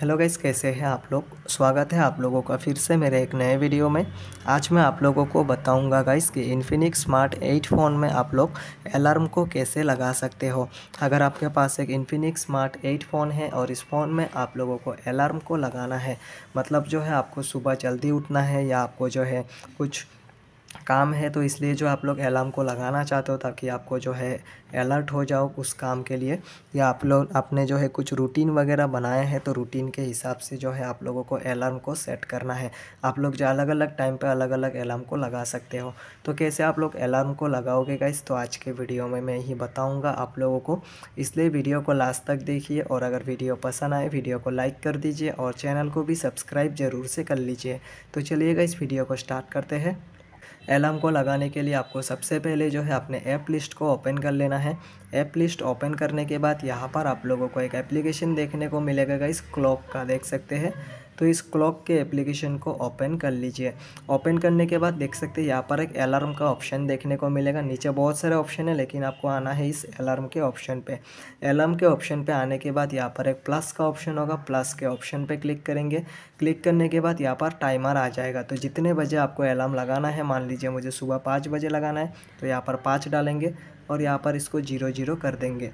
hello guys कैसे हैं आप लोग स्वागत है आप लोगों का फिर से मेरे एक नए वीडियो में आज मैं आप लोगों को बताऊंगा गाइस कि इन्फिनिक्स स्मार्ट एट फ़ोन में आप लोग अलार्म को कैसे लगा सकते हो अगर आपके पास एक इन्फिनिक्स स्मार्ट एट फ़ोन है और इस फ़ोन में आप लोगों को अलार्म को लगाना है मतलब जो है आपको सुबह जल्दी उठना है या आपको जो है कुछ काम है तो इसलिए जो आप लोग अलार्म को लगाना चाहते हो ताकि आपको जो है अलर्ट हो जाओ उस काम के लिए या आप लोग आपने जो है कुछ रूटीन वगैरह बनाए हैं तो रूटीन के हिसाब से जो है आप लोगों को अलार्म को सेट करना है आप लोग जो अलग अलग टाइम पर अलग अलग अलार्म को लगा सकते हो तो कैसे आप लोग अलार्म को लगाओगे गाइस तो आज के वीडियो में मैं ही बताऊँगा आप लोगों को इसलिए वीडियो को लास्ट तक देखिए और अगर वीडियो पसंद आए वीडियो को लाइक कर दीजिए और चैनल को भी सब्सक्राइब ज़रूर से कर लीजिए तो चलिएगा इस वीडियो को स्टार्ट करते हैं अलार्म को लगाने के लिए आपको सबसे पहले जो है अपने ऐप लिस्ट को ओपन कर लेना है ऐप लिस्ट ओपन करने के बाद यहाँ पर आप लोगों को एक एप्लीकेशन देखने को मिलेगा इस क्लॉक का देख सकते हैं तो इस क्लॉक के एप्लीकेशन को ओपन कर लीजिए ओपन करने के बाद देख सकते हैं यहाँ पर एक अलार्म का ऑप्शन देखने को मिलेगा नीचे बहुत सारे ऑप्शन है लेकिन आपको आना है इस अलार्म के ऑप्शन पे अलार्म के ऑप्शन पे आने के बाद यहाँ पर एक प्लस का ऑप्शन होगा प्लस के ऑप्शन पे क्लिक करेंगे क्लिक करने के बाद यहाँ पर टाइमर आ जाएगा तो जितने बजे आपको अलार्म लगाना है मान लीजिए मुझे सुबह पाँच बजे लगाना है तो यहाँ पर पाँच डालेंगे और यहाँ पर इसको जीरो जीरो कर देंगे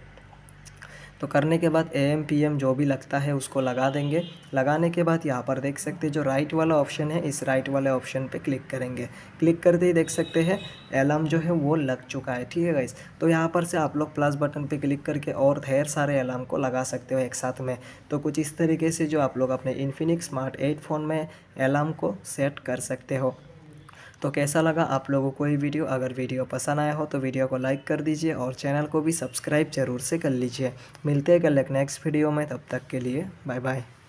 तो करने के बाद ए एम पी एम जो भी लगता है उसको लगा देंगे लगाने के बाद यहाँ पर देख सकते हैं जो राइट वाला ऑप्शन है इस राइट वाले ऑप्शन पे क्लिक करेंगे क्लिक करते ही देख सकते हैं अलार्म जो है वो लग चुका है ठीक है गाइस तो यहाँ पर से आप लोग प्लस बटन पे क्लिक करके और ढेर सारे अलार्म को लगा सकते हो एक साथ में तो कुछ इस तरीके से जो आप लोग अपने इन्फिनिक्स स्मार्ट एट फ़ोन में अलार्म को सेट कर सकते हो तो कैसा लगा आप लोगों को ये वीडियो अगर वीडियो पसंद आया हो तो वीडियो को लाइक कर दीजिए और चैनल को भी सब्सक्राइब जरूर से कर लीजिए मिलते हैं कल नेक्स्ट वीडियो में तब तक के लिए बाय बाय